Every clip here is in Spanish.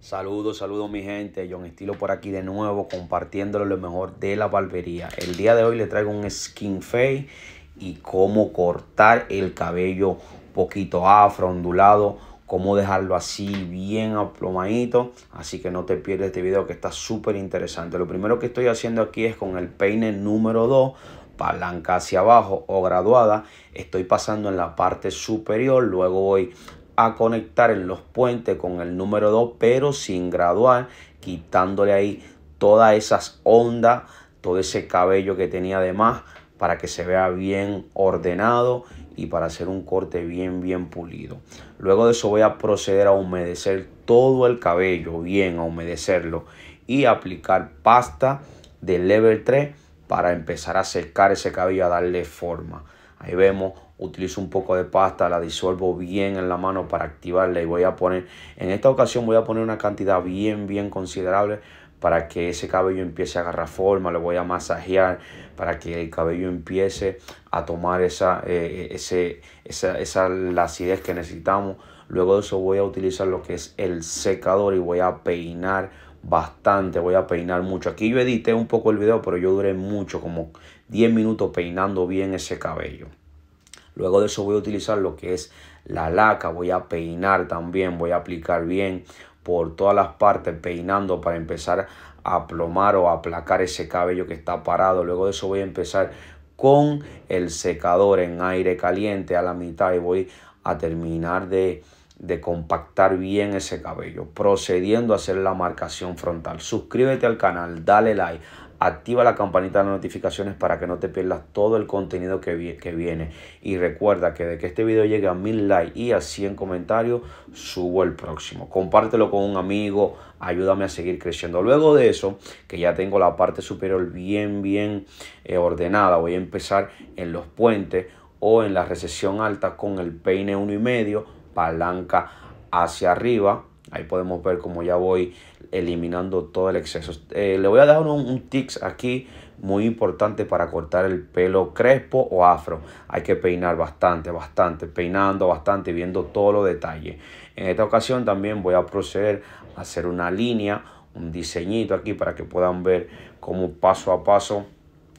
Saludos, saludos mi gente, John Estilo por aquí de nuevo compartiéndole lo mejor de la barbería. El día de hoy le traigo un skin fade y cómo cortar el cabello poquito afro, ondulado, cómo dejarlo así bien aplomadito. Así que no te pierdas este video que está súper interesante. Lo primero que estoy haciendo aquí es con el peine número 2 palanca hacia abajo o graduada, estoy pasando en la parte superior, luego voy a conectar en los puentes con el número 2, pero sin graduar, quitándole ahí todas esas ondas, todo ese cabello que tenía además para que se vea bien ordenado y para hacer un corte bien bien pulido. Luego de eso voy a proceder a humedecer todo el cabello, bien a humedecerlo y aplicar pasta de level 3 para empezar a secar ese cabello a darle forma. Ahí vemos utilizo un poco de pasta, la disuelvo bien en la mano para activarla y voy a poner, en esta ocasión voy a poner una cantidad bien, bien considerable para que ese cabello empiece a agarrar forma, lo voy a masajear para que el cabello empiece a tomar esa, eh, esa, esa lacidez que necesitamos. Luego de eso voy a utilizar lo que es el secador y voy a peinar bastante, voy a peinar mucho. Aquí yo edité un poco el video, pero yo duré mucho, como 10 minutos peinando bien ese cabello. Luego de eso voy a utilizar lo que es la laca, voy a peinar también, voy a aplicar bien por todas las partes peinando para empezar a plomar o aplacar ese cabello que está parado. Luego de eso voy a empezar con el secador en aire caliente a la mitad y voy a terminar de, de compactar bien ese cabello, procediendo a hacer la marcación frontal. Suscríbete al canal, dale like, activa la campanita de notificaciones para que no te pierdas todo el contenido que, viene. Y recuerda que de que este video llegue a mil likes y a 100 comentarios, subo el próximo. Compártelo con un amigo, ayúdame a seguir creciendo. Luego de eso, que ya tengo la parte superior bien, bien eh, ordenada, voy a empezar en los puentes o en la recesión alta con el peine uno y medio, palanca hacia arriba Ahí podemos ver cómo ya voy eliminando todo el exceso. Eh, le voy a dar un, un tics aquí muy importante para cortar el pelo crespo o afro. Hay que peinar bastante, bastante, peinando bastante, viendo todos los detalles. En esta ocasión también voy a proceder a hacer una línea, un diseñito aquí para que puedan ver cómo paso a paso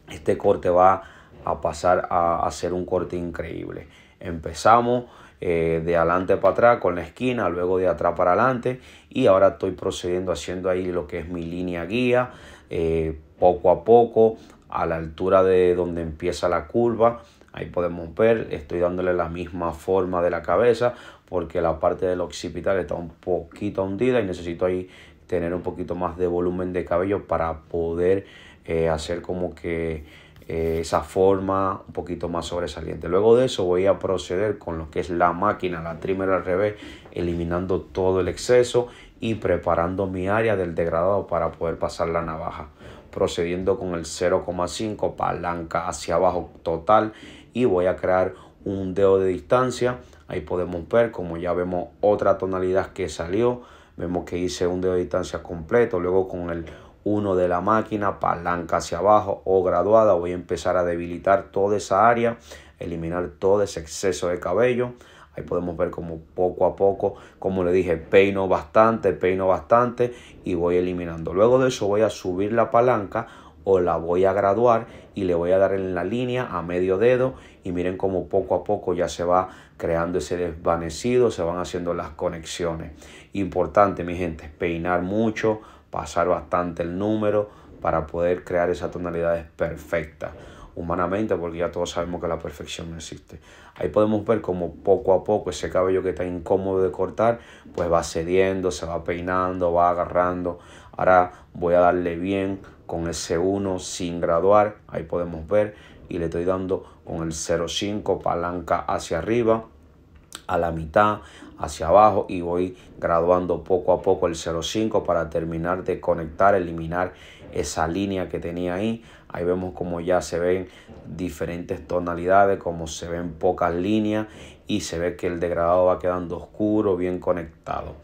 este corte va a pasar a ser un corte increíble. Empezamos eh, de adelante para atrás con la esquina, luego de atrás para adelante y ahora estoy procediendo haciendo ahí lo que es mi línea guía eh, poco a poco a la altura de donde empieza la curva. Ahí podemos ver, estoy dándole la misma forma de la cabeza porque la parte del occipital está un poquito hundida y necesito ahí tener un poquito más de volumen de cabello para poder eh, hacer como que eh, esa forma un poquito más sobresaliente. Luego de eso voy a proceder con lo que es la máquina, la trimmer al revés, eliminando todo el exceso y preparando mi área del degradado para poder pasar la navaja. Procediendo con el 0,5 palanca hacia abajo total y voy a crear un dedo de distancia. Ahí podemos ver como ya vemos otra tonalidad que salió. Vemos que hice un dedo de distancia completo. Luego con el uno de la máquina, palanca hacia abajo o graduada. Voy a empezar a debilitar toda esa área, eliminar todo ese exceso de cabello. Ahí podemos ver como poco a poco, como le dije, peino bastante, peino bastante y voy eliminando. Luego de eso voy a subir la palanca o la voy a graduar y le voy a dar en la línea a medio dedo y miren como poco a poco ya se va creando ese desvanecido, se van haciendo las conexiones. Importante mi gente, peinar mucho, pasar bastante el número para poder crear esas tonalidades perfectas humanamente, porque ya todos sabemos que la perfección no existe. Ahí podemos ver como poco a poco ese cabello que está incómodo de cortar, pues va cediendo, se va peinando, va agarrando. Ahora voy a darle bien con ese 1 sin graduar, ahí podemos ver, y le estoy dando con el 0.5 palanca hacia arriba a la mitad hacia abajo y voy graduando poco a poco el 0.5 para terminar de conectar, eliminar esa línea que tenía ahí. Ahí vemos como ya se ven diferentes tonalidades, como se ven pocas líneas y se ve que el degradado va quedando oscuro, bien conectado.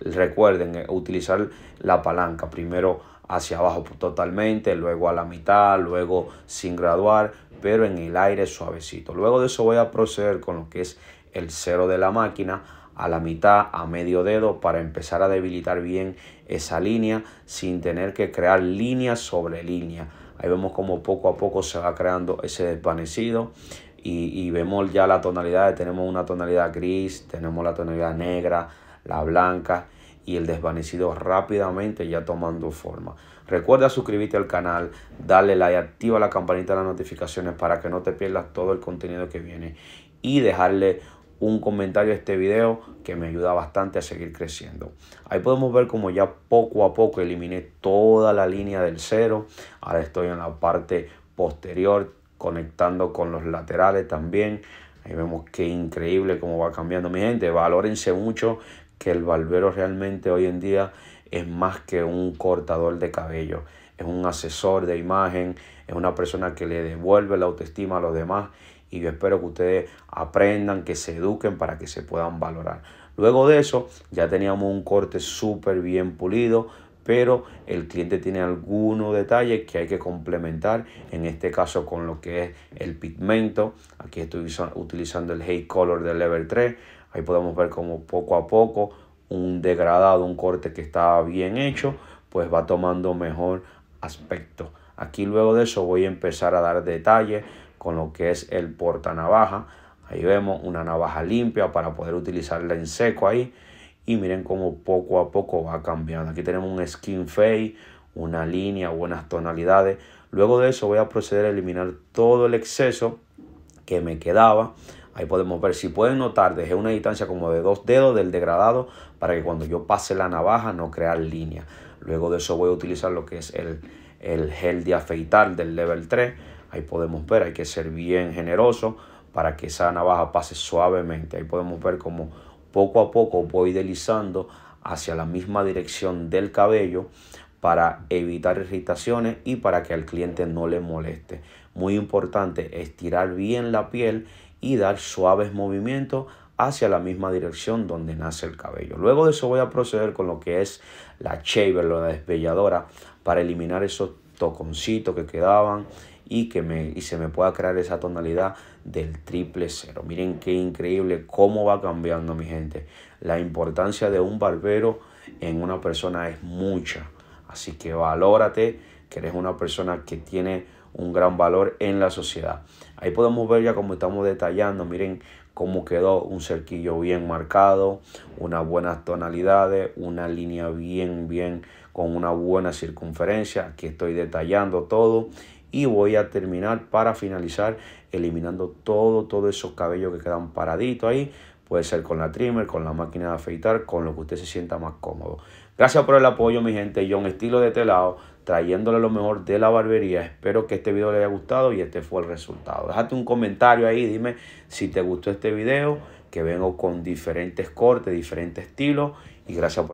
Recuerden eh, utilizar la palanca. Primero hacia abajo totalmente, luego a la mitad, luego sin graduar, pero en el aire suavecito. Luego de eso voy a proceder con lo que es el cero de la máquina a la mitad, a medio dedo, para empezar a debilitar bien esa línea sin tener que crear línea sobre línea. Ahí vemos como poco a poco se va creando ese desvanecido y, y vemos ya la tonalidad, tenemos una tonalidad gris, tenemos la tonalidad negra, la blanca y el desvanecido rápidamente ya tomando forma. Recuerda suscribirte al canal, darle like, activa la campanita de las notificaciones para que no te pierdas todo el contenido que viene y dejarle un comentario a este video que me ayuda bastante a seguir creciendo. Ahí podemos ver como ya poco a poco eliminé toda la línea del cero. Ahora estoy en la parte posterior conectando con los laterales también. Ahí vemos qué increíble cómo va cambiando mi gente. Valórense mucho que el barbero realmente hoy en día es más que un cortador de cabello, es un asesor de imagen, es una persona que le devuelve la autoestima a los demás y yo espero que ustedes aprendan, que se eduquen para que se puedan valorar. Luego de eso ya teníamos un corte súper bien pulido, pero el cliente tiene algunos detalles que hay que complementar, en este caso con lo que es el pigmento. Aquí estoy utilizando el Hate Color del Level 3 Ahí podemos ver como poco a poco un degradado, un corte que estaba bien hecho, pues va tomando mejor aspecto. Aquí luego de eso voy a empezar a dar detalle con lo que es el porta navaja. Ahí vemos una navaja limpia para poder utilizarla en seco ahí. Y miren cómo poco a poco va cambiando. Aquí tenemos un skin fade, una línea, buenas tonalidades. Luego de eso voy a proceder a eliminar todo el exceso que me quedaba Ahí podemos ver si pueden notar, dejé una distancia como de dos dedos del degradado para que cuando yo pase la navaja no crear línea. Luego de eso voy a utilizar lo que es el, el gel de afeitar del level 3. Ahí podemos ver, hay que ser bien generoso para que esa navaja pase suavemente. Ahí podemos ver como poco a poco voy deslizando hacia la misma dirección del cabello para evitar irritaciones y para que al cliente no le moleste. Muy importante estirar bien la piel y dar suaves movimientos hacia la misma dirección donde nace el cabello. Luego de eso voy a proceder con lo que es la shaver, la despelladora para eliminar esos toconcitos que quedaban y que me, y se me pueda crear esa tonalidad del triple cero. Miren qué increíble cómo va cambiando mi gente. La importancia de un barbero en una persona es mucha. Así que valórate que eres una persona que tiene un gran valor en la sociedad. Ahí podemos ver ya como estamos detallando, miren cómo quedó un cerquillo bien marcado, unas buenas tonalidades, una línea bien, bien con una buena circunferencia. que estoy detallando todo y voy a terminar para finalizar eliminando todo, todo esos cabellos que quedan paraditos ahí Puede ser con la trimmer, con la máquina de afeitar, con lo que usted se sienta más cómodo. Gracias por el apoyo, mi gente. John Estilo de Telado, este trayéndole lo mejor de la barbería. Espero que este video le haya gustado y este fue el resultado. Déjate un comentario ahí, dime si te gustó este video, que vengo con diferentes cortes, diferentes estilos. Y gracias por...